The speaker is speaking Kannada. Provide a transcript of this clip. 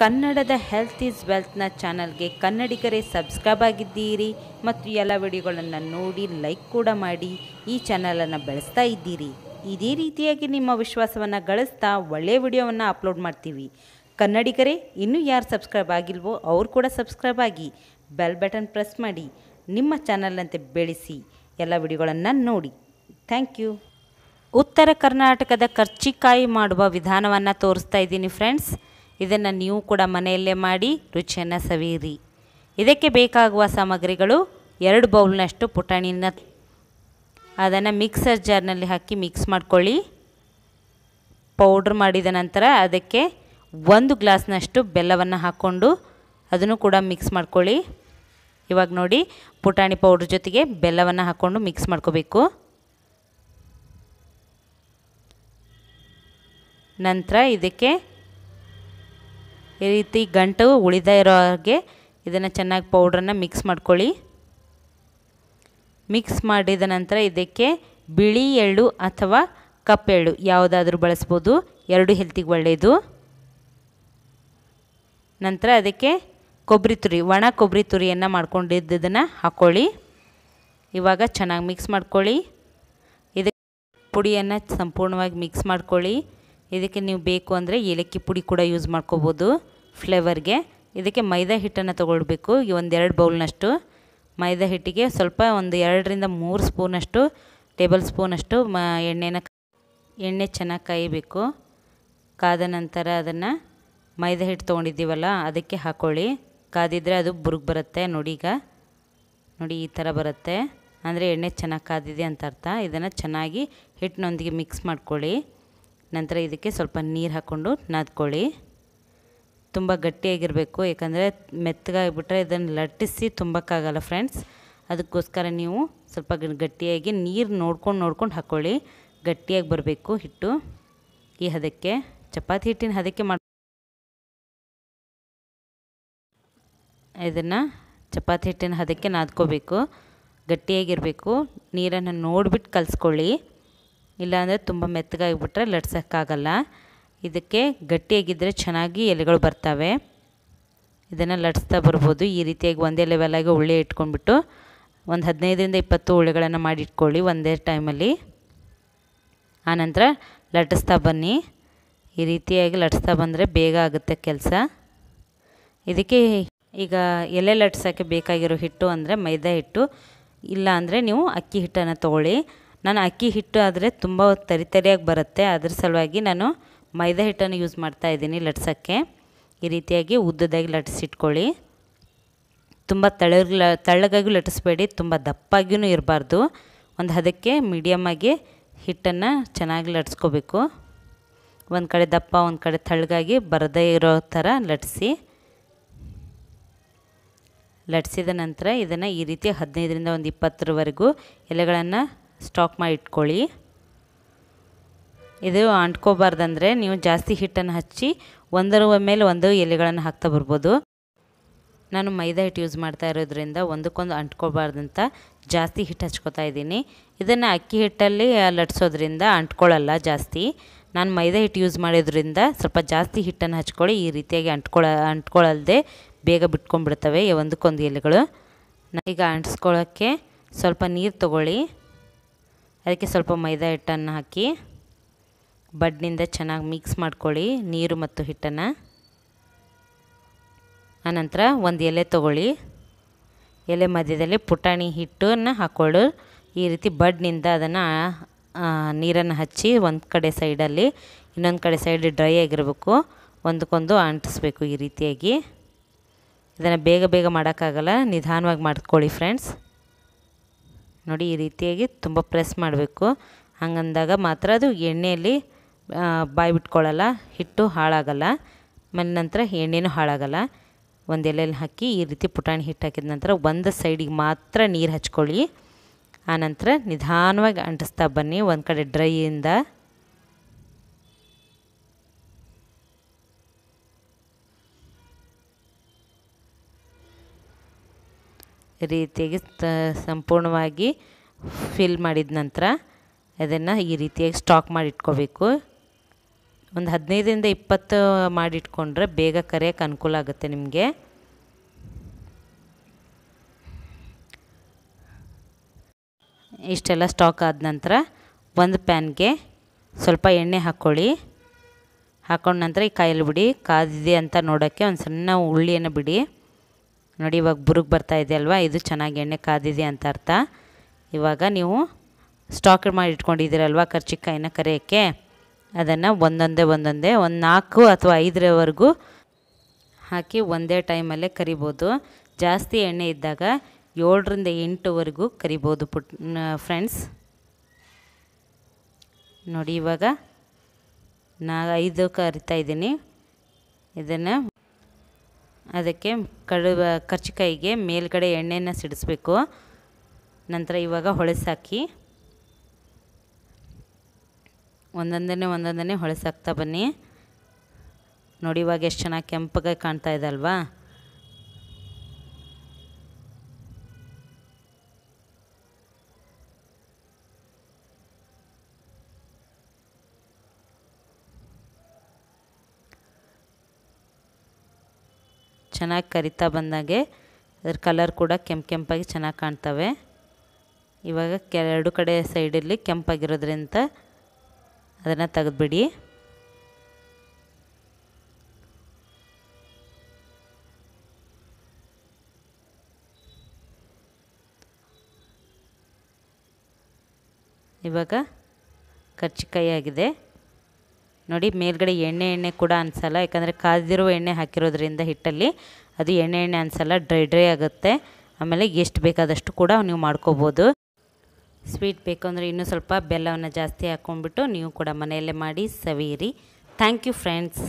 ಕನ್ನಡದ ಹೆಲ್ತ್ ಈಸ್ ವೆಲ್ತ್ನ ಚಾನಲ್ಗೆ ಕನ್ನಡಿಗರೇ ಸಬ್ಸ್ಕ್ರೈಬ್ ಆಗಿದ್ದೀರಿ ಮತ್ತು ಎಲ್ಲ ವಿಡಿಯೋಗಳನ್ನು ನೋಡಿ ಲೈಕ್ ಕೂಡ ಮಾಡಿ ಈ ಚಾನಲನ್ನು ಬೆಳೆಸ್ತಾ ಇದ್ದೀರಿ ಇದೇ ರೀತಿಯಾಗಿ ನಿಮ್ಮ ವಿಶ್ವಾಸವನ್ನು ಗಳಿಸ್ತಾ ಒಳ್ಳೆಯ ವಿಡಿಯೋವನ್ನು ಅಪ್ಲೋಡ್ ಮಾಡ್ತೀವಿ ಕನ್ನಡಿಗರೇ ಇನ್ನೂ ಯಾರು ಸಬ್ಸ್ಕ್ರೈಬ್ ಆಗಿಲ್ವೋ ಅವರು ಕೂಡ ಸಬ್ಸ್ಕ್ರೈಬ್ ಆಗಿ ಬೆಲ್ ಬಟನ್ ಪ್ರೆಸ್ ಮಾಡಿ ನಿಮ್ಮ ಚಾನಲ್ನಂತೆ ಬೆಳೆಸಿ ಎಲ್ಲ ವಿಡಿಯೋಗಳನ್ನು ನೋಡಿ ಥ್ಯಾಂಕ್ ಯು ಉತ್ತರ ಕರ್ನಾಟಕದ ಕರ್ಚಿಕಾಯಿ ಮಾಡುವ ವಿಧಾನವನ್ನು ತೋರಿಸ್ತಾ ಇದ್ದೀನಿ ಫ್ರೆಂಡ್ಸ್ ಇದನ್ನು ನೀವು ಕೂಡ ಮನೆಯಲ್ಲೇ ಮಾಡಿ ರುಚಿಯನ್ನು ಸವಿಯಿರಿ ಇದಕ್ಕೆ ಬೇಕಾಗುವ ಸಾಮಗ್ರಿಗಳು ಎರಡು ಬೌಲ್ನಷ್ಟು ಪುಟಾಣಿನ ಅದನ್ನು ಮಿಕ್ಸರ್ ಜಾರ್ನಲ್ಲಿ ಹಾಕಿ ಮಿಕ್ಸ್ ಮಾಡ್ಕೊಳ್ಳಿ ಪೌಡ್ರ್ ಮಾಡಿದ ನಂತರ ಅದಕ್ಕೆ ಒಂದು ಗ್ಲಾಸ್ನಷ್ಟು ಬೆಲ್ಲವನ್ನು ಹಾಕ್ಕೊಂಡು ಅದನ್ನು ಕೂಡ ಮಿಕ್ಸ್ ಮಾಡ್ಕೊಳ್ಳಿ ಇವಾಗ ನೋಡಿ ಪುಟಾಣಿ ಪೌಡ್ರ್ ಜೊತೆಗೆ ಬೆಲ್ಲವನ್ನು ಹಾಕ್ಕೊಂಡು ಮಿಕ್ಸ್ ಮಾಡ್ಕೋಬೇಕು ನಂತರ ಇದಕ್ಕೆ ಈ ರೀತಿ ಗಂಟು ಉಳಿದ ಇರೋ ಹಾಗೆ ಇದನ್ನು ಚೆನ್ನಾಗಿ ಪೌಡ್ರನ್ನು ಮಿಕ್ಸ್ ಮಾಡ್ಕೊಳ್ಳಿ ಮಿಕ್ಸ್ ಮಾಡಿದ ನಂತರ ಇದಕ್ಕೆ ಬಿಳಿ ಎಳ್ಳು ಅಥವಾ ಕಪ್ಪೆಳ್ಳು ಯಾವುದಾದ್ರೂ ಬಳಸ್ಬೋದು ಎರಡು ಹೆಲ್ತಿಗೆ ಒಳ್ಳೆಯದು ನಂತರ ಅದಕ್ಕೆ ಕೊಬ್ಬರಿ ತುರಿ ಒಣ ಕೊಬ್ಬರಿ ತುರಿಯನ್ನು ಮಾಡ್ಕೊಂಡಿದ್ದನ್ನು ಹಾಕ್ಕೊಳ್ಳಿ ಇವಾಗ ಚೆನ್ನಾಗಿ ಮಿಕ್ಸ್ ಮಾಡ್ಕೊಳ್ಳಿ ಇದಕ್ಕೆ ಪುಡಿಯನ್ನು ಸಂಪೂರ್ಣವಾಗಿ ಮಿಕ್ಸ್ ಮಾಡ್ಕೊಳ್ಳಿ ಇದಕ್ಕೆ ನೀವು ಬೇಕು ಅಂದರೆ ಏಲಕ್ಕಿ ಪುಡಿ ಕೂಡ ಯೂಸ್ ಮಾಡ್ಕೋಬೋದು ಫ್ಲೇವರ್ಗೆ ಇದಕ್ಕೆ ಮೈದಾ ಹಿಟ್ಟನ್ನು ತೊಗೊಳ್ಬೇಕು ಒಂದೆರಡು ಬೌಲ್ನಷ್ಟು ಮೈದಾ ಹಿಟ್ಟಿಗೆ ಸ್ವಲ್ಪ ಒಂದು ಎರಡರಿಂದ ಮೂರು ಸ್ಪೂನಷ್ಟು ಟೇಬಲ್ ಸ್ಪೂನಷ್ಟು ಮ ಎಣ್ಣೆನ ಎಣ್ಣೆ ಚೆನ್ನಾಗಿ ಕಾಯಬೇಕು ಕಾದ ನಂತರ ಅದನ್ನು ಮೈದಾ ಹಿಟ್ಟು ತೊಗೊಂಡಿದ್ದೀವಲ್ಲ ಅದಕ್ಕೆ ಹಾಕ್ಕೊಳ್ಳಿ ಕಾದಿದ್ರೆ ಅದು ಬುರುಗ್ ಬರುತ್ತೆ ನೋಡಿ ಈಗ ನೋಡಿ ಈ ಥರ ಬರುತ್ತೆ ಅಂದರೆ ಎಣ್ಣೆ ಚೆನ್ನಾಗಿ ಕಾದಿದೆ ಅಂತ ಅರ್ಥ ಇದನ್ನು ಚೆನ್ನಾಗಿ ಹಿಟ್ಟಿನೊಂದಿಗೆ ಮಿಕ್ಸ್ ಮಾಡ್ಕೊಳ್ಳಿ ನಂತರ ಇದಕ್ಕೆ ಸ್ವಲ್ಪ ನೀರು ಹಾಕ್ಕೊಂಡು ನಾದ್ಕೊಳ್ಳಿ ತುಂಬ ಗಟ್ಟಿಯಾಗಿರಬೇಕು ಏಕೆಂದರೆ ಮೆತ್ತಗಾಗಿಬಿಟ್ರೆ ಇದನ್ನು ಲಟ್ಟಿಸಿ ತುಂಬೋಕ್ಕಾಗಲ್ಲ ಫ್ರೆಂಡ್ಸ್ ಅದಕ್ಕೋಸ್ಕರ ನೀವು ಸ್ವಲ್ಪ ಗಟ್ಟಿಯಾಗಿ ನೀರು ನೋಡ್ಕೊಂಡು ನೋಡ್ಕೊಂಡು ಹಾಕ್ಕೊಳ್ಳಿ ಗಟ್ಟಿಯಾಗಿ ಬರಬೇಕು ಹಿಟ್ಟು ಈ ಹದಕ್ಕೆ ಚಪಾತಿ ಹಿಟ್ಟಿನ ಹದಕ್ಕೆ ಮಾಡಿ ಇದನ್ನು ಚಪಾತಿ ಹಿಟ್ಟಿನ ಹದಕ್ಕೆ ನಾದ್ಕೋಬೇಕು ಗಟ್ಟಿಯಾಗಿರಬೇಕು ನೀರನ್ನು ನೋಡಿಬಿಟ್ಟು ಕಲಿಸ್ಕೊಳ್ಳಿ ಇಲ್ಲಾಂದರೆ ತುಂಬ ಮೆತ್ತಗಾಗಿಬಿಟ್ರೆ ಲಟ್ಸೋಕ್ಕಾಗಲ್ಲ ಇದಕ್ಕೆ ಗಟ್ಟಿಯಾಗಿದ್ದರೆ ಚೆನ್ನಾಗಿ ಎಲೆಗಳು ಬರ್ತವೆ ಇದನ್ನು ಲಟ್ಸ್ತಾ ಬರ್ಬೋದು ಈ ರೀತಿಯಾಗಿ ಒಂದೇ ಲೆವೆಲಾಗಿ ಉಳ್ಳಿ ಇಟ್ಕೊಂಡ್ಬಿಟ್ಟು ಒಂದು ಹದಿನೈದರಿಂದ ಇಪ್ಪತ್ತು ಉಳ್ಳಿಗಳನ್ನು ಮಾಡಿ ಇಟ್ಕೊಳ್ಳಿ ಒಂದೇ ಟೈಮಲ್ಲಿ ಆನಂತರ ಲಟ್ಟಿಸ್ತಾ ಬನ್ನಿ ಈ ರೀತಿಯಾಗಿ ಲಟ್ಸ್ತಾ ಬಂದರೆ ಬೇಗ ಆಗುತ್ತೆ ಕೆಲಸ ಇದಕ್ಕೆ ಈಗ ಎಲೆ ಲಟ್ಸೋಕ್ಕೆ ಬೇಕಾಗಿರೋ ಹಿಟ್ಟು ಅಂದರೆ ಮೈದಾ ಹಿಟ್ಟು ಇಲ್ಲ ಅಂದರೆ ನೀವು ಅಕ್ಕಿ ಹಿಟ್ಟನ್ನು ತೊಗೊಳ್ಳಿ ನಾನು ಅಕ್ಕಿ ಹಿಟ್ಟು ಆದರೆ ತುಂಬ ತರಿತರಿಯಾಗಿ ಬರುತ್ತೆ ಅದ್ರ ಸಲುವಾಗಿ ನಾನು ಮೈದಾ ಹಿಟ್ಟನ್ನು ಯೂಸ್ ಮಾಡ್ತಾ ಇದ್ದೀನಿ ಲಟ್ಸೋಕ್ಕೆ ಈ ರೀತಿಯಾಗಿ ಉದ್ದದಾಗಿ ಲಟ್ಸಿಟ್ಕೊಳ್ಳಿ ತುಂಬ ತಳ್ಳಗ ತಳ್ಳಗಾಗಿ ಲಟ್ಟಿಸ್ಬೇಡಿ ತುಂಬ ದಪ್ಪಾಗಿಯೂ ಇರಬಾರ್ದು ಒಂದು ಹದಕ್ಕೆ ಆಗಿ ಹಿಟ್ಟನ್ನು ಚೆನ್ನಾಗಿ ಲಟ್ಸ್ಕೋಬೇಕು ಒಂದು ಕಡೆ ದಪ್ಪ ಒಂದು ಕಡೆ ತಳ್ಳಗಾಗಿ ಬರದೇ ಇರೋ ಥರ ಲಟ್ಸಿ ಲಟ್ಸಿದ ನಂತರ ಇದನ್ನು ಈ ರೀತಿ ಹದಿನೈದರಿಂದ ಒಂದು ಇಪ್ಪತ್ತರವರೆಗೂ ಎಲೆಗಳನ್ನು ಸ್ಟಾಕ್ ಮಾಡಿ ಇಟ್ಕೊಳ್ಳಿ ಇದು ಅಂಟ್ಕೋಬಾರ್ದಂದರೆ ನೀವು ಜಾಸ್ತಿ ಹಿಟ್ಟನ್ನು ಹಚ್ಚಿ ಒಂದರ ಮೇಲೆ ಒಂದು ಎಲೆಗಳನ್ನು ಹಾಕ್ತಾ ಬರ್ಬೋದು ನಾನು ಮೈದಾ ಹಿಟ್ಟು ಯೂಸ್ ಮಾಡ್ತಾ ಇರೋದ್ರಿಂದ ಒಂದಕ್ಕೊಂದು ಅಂಟ್ಕೋಬಾರ್ದಂತ ಜಾಸ್ತಿ ಹಿಟ್ಟು ಹಚ್ಕೋತಾ ಇದ್ದೀನಿ ಇದನ್ನು ಅಕ್ಕಿ ಹಿಟ್ಟಲ್ಲಿ ಲಟ್ಸೋದ್ರಿಂದ ಅಂಟ್ಕೊಳ್ಳಲ್ಲ ಜಾಸ್ತಿ ನಾನು ಮೈದಾ ಹಿಟ್ಟು ಯೂಸ್ ಮಾಡಿದ್ರಿಂದ ಸ್ವಲ್ಪ ಜಾಸ್ತಿ ಹಿಟ್ಟನ್ನು ಹಚ್ಕೊಳ್ಳಿ ಈ ರೀತಿಯಾಗಿ ಅಂಟ್ಕೊಳ ಅಂಟ್ಕೊಳ್ಳಲ್ದೆ ಬೇಗ ಬಿಟ್ಕೊಂಡ್ಬಿಡ್ತವೆ ಒಂದಕ್ಕೊಂದು ಎಲೆಗಳು ಈಗ ಅಂಟಿಸ್ಕೊಳ್ಳೋಕ್ಕೆ ಸ್ವಲ್ಪ ನೀರು ತೊಗೊಳ್ಳಿ ಅದಕ್ಕೆ ಸ್ವಲ್ಪ ಮೈದಾ ಹಿಟ್ಟನ್ನು ಹಾಕಿ ಬಡ್ನಿಂದ ಚೆನ್ನಾಗಿ ಮಿಕ್ಸ್ ಮಾಡ್ಕೊಳ್ಳಿ ನೀರು ಮತ್ತು ಹಿಟ್ಟನ್ನು ಆನಂತರ ಒಂದು ಎಲೆ ತೊಗೊಳ್ಳಿ ಎಲೆ ಮಧ್ಯದಲ್ಲಿ ಪುಟಾಣಿ ಹಿಟ್ಟನ್ನು ಹಾಕ್ಕೊಳ್ಳು ಈ ರೀತಿ ಬಡ್ನಿಂದ ಅದನ್ನು ನೀರನ್ನು ಹಚ್ಚಿ ಒಂದು ಕಡೆ ಸೈಡಲ್ಲಿ ಇನ್ನೊಂದು ಕಡೆ ಸೈಡ್ ಡ್ರೈ ಆಗಿರಬೇಕು ಒಂದಕ್ಕೊಂದು ಅಂಟಿಸ್ಬೇಕು ಈ ರೀತಿಯಾಗಿ ಇದನ್ನು ಬೇಗ ಬೇಗ ಮಾಡೋಕ್ಕಾಗಲ್ಲ ನಿಧಾನವಾಗಿ ಮಾಡ್ಕೊಳ್ಳಿ ಫ್ರೆಂಡ್ಸ್ ನೋಡಿ ಈ ರೀತಿಯಾಗಿ ತುಂಬ ಪ್ರೆಸ್ ಮಾಡಬೇಕು ಹಂಗಂದಾಗ ಮಾತ್ರ ಅದು ಎಣ್ಣೆಯಲ್ಲಿ ಬಾಯಿ ಬಿಟ್ಕೊಳ್ಳಲ್ಲ ಹಿಟ್ಟು ಹಾಳಾಗಲ್ಲ ಆಮೇಲೆ ನಂತರ ಎಣ್ಣೆನೂ ಹಾಳಾಗಲ್ಲ ಒಂದು ಎಲೆಯಲ್ಲಿ ಹಾಕಿ ಈ ರೀತಿ ಪುಟಾಣಿ ಹಿಟ್ಟು ಹಾಕಿದ ನಂತರ ಒಂದು ಸೈಡಿಗೆ ಮಾತ್ರ ನೀರು ಹಚ್ಕೊಳ್ಳಿ ಆನಂತರ ನಿಧಾನವಾಗಿ ಅಂಟಿಸ್ತಾ ಬನ್ನಿ ಒಂದು ಕಡೆ ಡ್ರೈಯಿಂದ ರೀತಿಯಾಗಿ ಸಂಪೂರ್ಣವಾಗಿ ಫಿಲ್ ಮಾಡಿದ ನಂತರ ಅದನ್ನು ಈ ರೀತಿಯಾಗಿ ಸ್ಟಾಕ್ ಮಾಡಿಟ್ಕೋಬೇಕು ಒಂದು ಹದಿನೈದರಿಂದ ಇಪ್ಪತ್ತು ಮಾಡಿಟ್ಕೊಂಡ್ರೆ ಬೇಗ ಕರೆಯೋಕ್ಕೆ ಅನುಕೂಲ ಆಗುತ್ತೆ ನಿಮಗೆ ಇಷ್ಟೆಲ್ಲ ಸ್ಟಾಕ್ ಆದ ನಂತರ ಒಂದು ಪ್ಯಾನ್ಗೆ ಸ್ವಲ್ಪ ಎಣ್ಣೆ ಹಾಕ್ಕೊಳ್ಳಿ ಹಾಕೊಂಡ ನಂತರ ಈ ಕಾಯಲ್ಲಿ ಬಿಡಿ ಕಾದಿದೆ ಅಂತ ನೋಡೋಕ್ಕೆ ಒಂದು ಸಣ್ಣ ಹುಳ್ಳಿಯನ್ನು ಬಿಡಿ ನೋಡಿ ಇವಾಗ ಬುರುಗ್ ಬರ್ತಾ ಇದೆ ಅಲ್ವಾ ಇದು ಚೆನ್ನಾಗಿ ಎಣ್ಣೆ ಕಾದಿದೆ ಅಂತ ಅರ್ಥ ಇವಾಗ ನೀವು ಸ್ಟಾಕ್ ಮಾಡಿ ಇಟ್ಕೊಂಡಿದ್ದೀರಲ್ವ ಕರ್ಚಿಕಾಯಿನ ಕರೆಯೋಕ್ಕೆ ಅದನ್ನು ಒಂದೊಂದೇ ಒಂದೊಂದೇ ಒಂದು ನಾಲ್ಕು ಅಥವಾ ಐದರವರೆಗೂ ಹಾಕಿ ಒಂದೇ ಟೈಮಲ್ಲೇ ಕರಿಬೋದು ಜಾಸ್ತಿ ಎಣ್ಣೆ ಇದ್ದಾಗ ಏಳರಿಂದ ಎಂಟುವರೆಗೂ ಕರಿಬೋದು ಪುಟ್ ಫ್ರೆಂಡ್ಸ್ ನೋಡಿ ಇವಾಗ ನಾ ಐದು ಕರಿತಾ ಇದ್ದೀನಿ ಇದನ್ನು ಅದಕ್ಕೆ ಕಡು ಕರ್ಚಿಕಾಯಿಗೆ ಮೇಲ್ಗಡೆ ಎಣ್ಣೆನ ಸಿಡಿಸ್ಬೇಕು ನಂತರ ಇವಾಗ ಹೊಳೆಸಾಕಿ ಒಂದೊಂದೇ ಒಂದೊಂದೇ ಹೊಳಸಾಕ್ತಾ ಬನ್ನಿ ನೋಡಿ ಇವಾಗ ಎಷ್ಟು ಚೆನ್ನಾಗಿ ಕೆಂಪಗೆ ಕಾಣ್ತಾ ಇದೆ ಅಲ್ವಾ ಚೆನ್ನಾಗಿ ಕರಿತಾ ಬಂದಾಗೆ ಅದ್ರ ಕಲರ್ ಕೂಡ ಕೆಂಪು ಕೆಂಪಾಗಿ ಚೆನ್ನಾಗಿ ಕಾಣ್ತವೆ ಇವಾಗ ಎರಡು ಕಡೆ ಸೈಡಲ್ಲಿ ಕೆಂಪಾಗಿರೋದ್ರಿಂದ ಅದನ್ನು ತೆಗೆದುಬಿಡಿ ಇವಾಗ ಕರ್ಚಿಕಾಯಿ ಆಗಿದೆ ನೋಡಿ ಮೇಲ್ಗಡೆ ಎಣ್ಣೆ ಎಣ್ಣೆ ಕೂಡ ಅನಿಸಲ್ಲ ಯಾಕಂದರೆ ಕಾದಿರೋ ಎಣ್ಣೆ ಹಾಕಿರೋದ್ರಿಂದ ಹಿಟ್ಟಲ್ಲಿ ಅದು ಎಣ್ಣೆ ಎಣ್ಣೆ ಅನಿಸಲ್ಲ ಡ್ರೈ ಡ್ರೈ ಆಗುತ್ತೆ ಆಮೇಲೆ ಎಷ್ಟು ಬೇಕಾದಷ್ಟು ಕೂಡ ನೀವು ಮಾಡ್ಕೋಬೋದು ಸ್ವೀಟ್ ಬೇಕು ಅಂದರೆ ಇನ್ನೂ ಸ್ವಲ್ಪ ಬೆಲ್ಲವನ್ನು ಜಾಸ್ತಿ ಹಾಕ್ಕೊಂಡ್ಬಿಟ್ಟು ನೀವು ಕೂಡ ಮನೆಯಲ್ಲೇ ಮಾಡಿ ಸವಿಯಿರಿ ಥ್ಯಾಂಕ್ ಯು ಫ್ರೆಂಡ್ಸ್